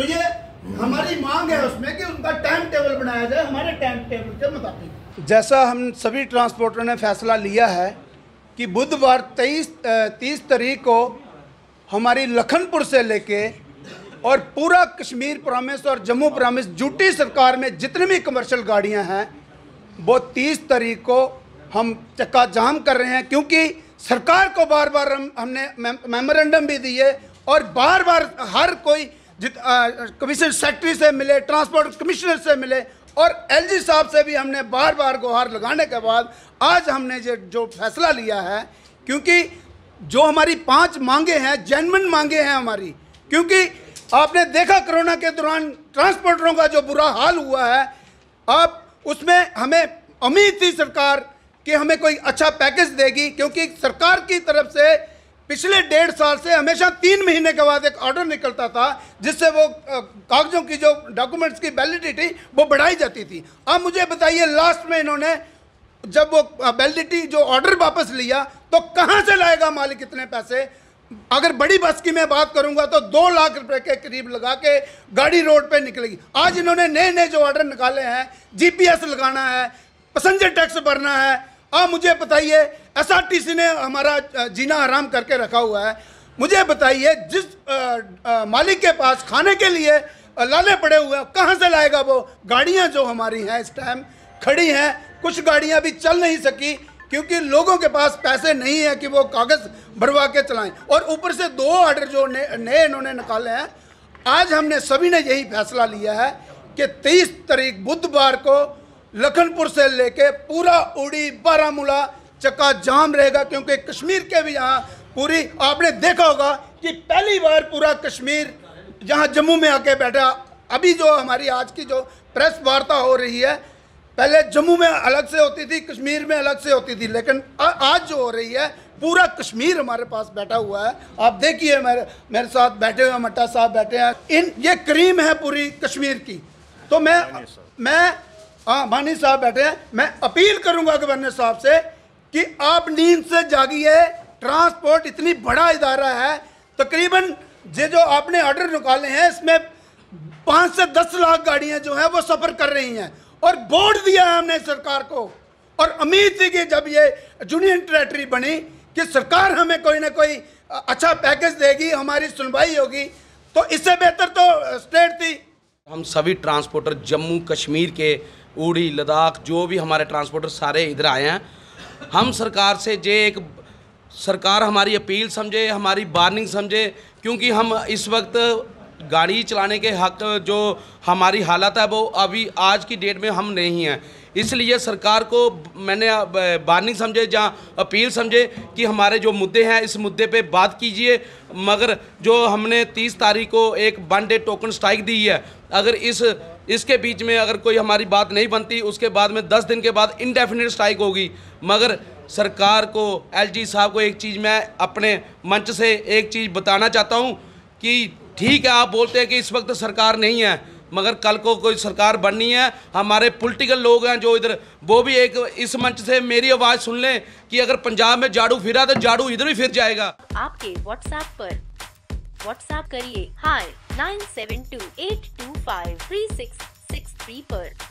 तो ये हमारी मांग है उसमें कि उनका टाइम टेबल बनाया जाए हमारे टाइम टेबल के मुताबिक जैसा हम सभी ट्रांसपोर्टर ने फैसला लिया है कि बुधवार तेईस तीस तारीख को हमारी लखनपुर से लेके और पूरा कश्मीर प्रामिस और जम्मू प्रामिस जूटी सरकार में जितनी भी कमर्शियल गाड़ियां हैं वो तीस तारीख को हम चक्का जाम कर रहे हैं क्योंकि सरकार को बार बार हम, हमने मेमोरेंडम भी दिए और बार बार हर कोई कमिश्नर सेक्रेटरी से मिले ट्रांसपोर्ट कमिश्नर से मिले और एलजी साहब से भी हमने बार बार गुहार लगाने के बाद आज हमने जो जो फैसला लिया है क्योंकि जो हमारी पांच मांगे हैं जैनमन मांगे हैं हमारी क्योंकि आपने देखा कोरोना के दौरान ट्रांसपोर्टरों का जो बुरा हाल हुआ है आप उसमें हमें उम्मीद थी सरकार कि हमें कोई अच्छा पैकेज देगी क्योंकि सरकार की तरफ से पिछले डेढ़ साल से हमेशा तीन महीने के बाद एक ऑर्डर निकलता था जिससे वो कागजों की जो डॉक्यूमेंट्स की वैलिडिटी वो बढ़ाई जाती थी अब मुझे बताइए लास्ट में इन्होंने जब वो वैलिडिटी जो ऑर्डर वापस लिया तो कहाँ से लाएगा मालिक इतने पैसे अगर बड़ी बस की मैं बात करूंगा तो दो लाख रुपए के करीब लगा के गाड़ी रोड पे निकलेगी आज इन्होंने नए नए जो ऑर्डर निकाले हैं जीपीएस लगाना है पैसेंजर टैक्स भरना है आप मुझे बताइए एसआरटीसी ने हमारा जीना आराम करके रखा हुआ है मुझे बताइए जिस आ, आ, मालिक के पास खाने के लिए लाले पड़े हुए हैं कहाँ से लाएगा वो गाड़ियाँ जो हमारी हैं इस टाइम खड़ी हैं कुछ गाड़ियाँ भी चल नहीं सकी क्योंकि लोगों के पास पैसे नहीं है कि वो कागज़ भरवा के चलाएं और ऊपर से दो ऑर्डर जो नए इन्होंने निकाले हैं आज हमने सभी ने यही फैसला लिया है कि 23 तारीख बुधवार को लखनपुर से लेके पूरा उड़ी बारामूला चक्का जाम रहेगा क्योंकि कश्मीर के भी यहाँ पूरी आपने देखा होगा कि पहली बार पूरा कश्मीर यहाँ जम्मू में आके बैठा अभी जो हमारी आज की जो प्रेस वार्ता हो रही है पहले जम्मू में अलग से होती थी कश्मीर में अलग से होती थी लेकिन आज जो हो रही है पूरा कश्मीर हमारे पास बैठा हुआ है आप देखिए मेरे मेरे साथ बैठे हुए मट्टा साहब बैठे हैं इन ये क्रीम है पूरी कश्मीर की तो मैं मैं हाँ मानी साहब बैठे हैं मैं अपील करूंगा गवर्नर साहब से कि आप नींद से है ट्रांसपोर्ट इतनी बड़ा इदारा है तकरीबन ये जो आपने ऑर्डर निकाले हैं इसमें पाँच से दस लाख गाड़ियाँ जो हैं वो सफ़र कर रही हैं और बोर्ड दिया है हमने सरकार को और उम्मीद थी कि जब ये यूनियन टेरेटरी बनी कि सरकार हमें कोई ना कोई अच्छा पैकेज देगी हमारी सुनवाई होगी तो इससे बेहतर तो स्टेट थी हम सभी ट्रांसपोर्टर जम्मू कश्मीर के उड़ी लद्दाख जो भी हमारे ट्रांसपोर्टर सारे इधर आए हैं हम सरकार से जे एक सरकार हमारी अपील समझे हमारी वार्निंग समझे क्योंकि हम इस वक्त गाड़ी चलाने के हक जो हमारी हालत है वो अभी आज की डेट में हम नहीं हैं इसलिए सरकार को मैंने वार्निंग समझे जहाँ अपील समझे कि हमारे जो मुद्दे हैं इस मुद्दे पे बात कीजिए मगर जो हमने 30 तारीख को एक वन डे टोकन स्ट्राइक दी है अगर इस इसके बीच में अगर कोई हमारी बात नहीं बनती उसके बाद में दस दिन के बाद इनडेफिनेट स्ट्राइक होगी मगर सरकार को एलजी साहब को एक चीज़ मैं अपने मंच से एक चीज़ बताना चाहता हूँ कि ठीक है आप बोलते हैं कि इस वक्त सरकार नहीं है मगर कल को कोई सरकार बननी है हमारे पॉलिटिकल लोग हैं जो इधर वो भी एक इस मंच से मेरी आवाज़ सुन लें कि अगर पंजाब में झाड़ू फिरा तो झाड़ू इधर भी फिर जाएगा आपके व्हाट्सएप पर व्हाट्सएप करिए हाय 9728253663 per